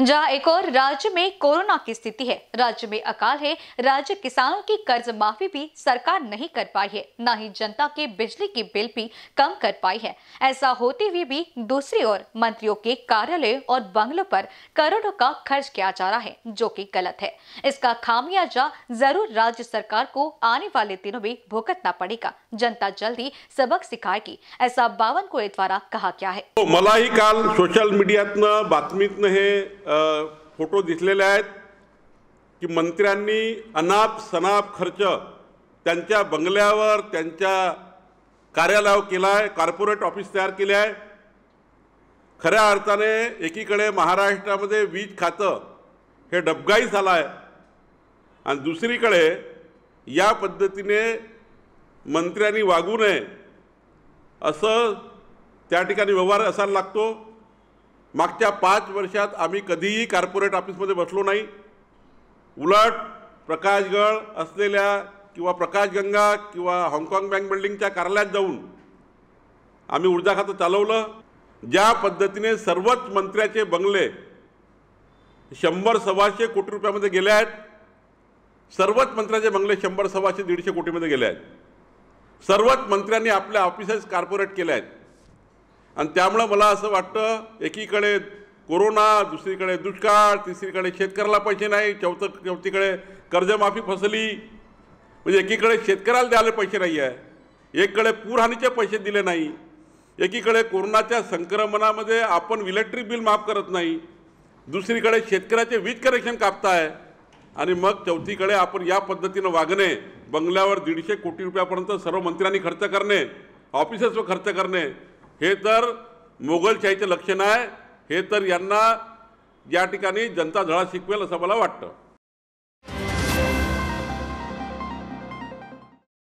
जहां एक और राज्य में कोरोना की स्थिति है राज्य में अकाल है राज्य किसानों की कर्ज माफी भी सरकार नहीं कर पाई है न ही जनता के बिजली की बिल भी कम कर पाई है ऐसा होते हुए भी दूसरी ओर मंत्रियों के कार्यालय और बंगलों पर करोड़ों का खर्च किया जा रहा है जो कि गलत है इसका खामियाजा जरूर राज्य सरकार को आने वाले दिनों में भुगतना पड़ेगा जनता जल्दी सबक सिखाएगी ऐसा बावन को द्वारा कहा गया है तो मलाही काल सोशल मीडिया बातमीतनं फोटो दिसलेले आहेत की मंत्र्यांनी अनाप सनाप खर्च त्यांच्या बंगल्यावर त्यांच्या कार्यालयावर केला आहे कॉर्पोरेट ऑफिस तयार केले आहे खऱ्या अर्थाने एकीकडे महाराष्ट्रामध्ये वीज खातं हे डबगाई झालं आहे आणि दुसरीकडे या पद्धतीने मंत्र्यांनी वागू नये असं त्या ठिकाणी व्यवहार असायला लागतो मागच्या पाच वर्षात आम्ही कधीही कार्पोरेट ऑफिसमध्ये बसलो नाही उलट प्रकाशगड असलेल्या किंवा प्रकाशगंगा किंवा हाँगकाँग बँक बिल्डिंगच्या कार्यालयात जाऊन आम्ही ऊर्जा खातं चालवलं ज्या पद्धतीने सर्वच मंत्र्याचे बंगले शंभर सव्वाशे कोटी रुपयामध्ये गेले आहेत सर्वच मंत्र्याचे बंगले शंभर सव्वाशे दीडशे कोटीमध्ये गेले आहेत सर्वच मंत्र्यांनी आपल्या ऑफिसेस कॉर्पोरेट केल्या आहेत आणि त्यामुळं मला असं वाटतं एकीकडे कोरोना दुसरीकडे दुष्काळ तिसरीकडे शेतकऱ्याला पैसे नाही चौथक चौथीकडे कर्जमाफी फसली म्हणजे एकीकडे शेतकऱ्याला द्यायला पैसे नाही आहे एककडे पूरहानीचे पैसे दिले नाही एकीकडे कोरोनाच्या संक्रमणामध्ये आपण इलेक्ट्रिक बिल माफ करत नाही दुसरीकडे शेतकऱ्याचे वीज कनेक्शन कापताय आणि मग चौथीकडे आपण या पद्धतीनं वागणे बंगल्यावर दीडशे कोटी रुपयापर्यंत सर्व मंत्र्यांनी खर्च करणे ऑफिसेसवर खर्च करणे हे तर मोगलशाहीचं लक्षण आहे हे तर यांना या ठिकाणी जनता धळा शिकवेल असं मला वाटतं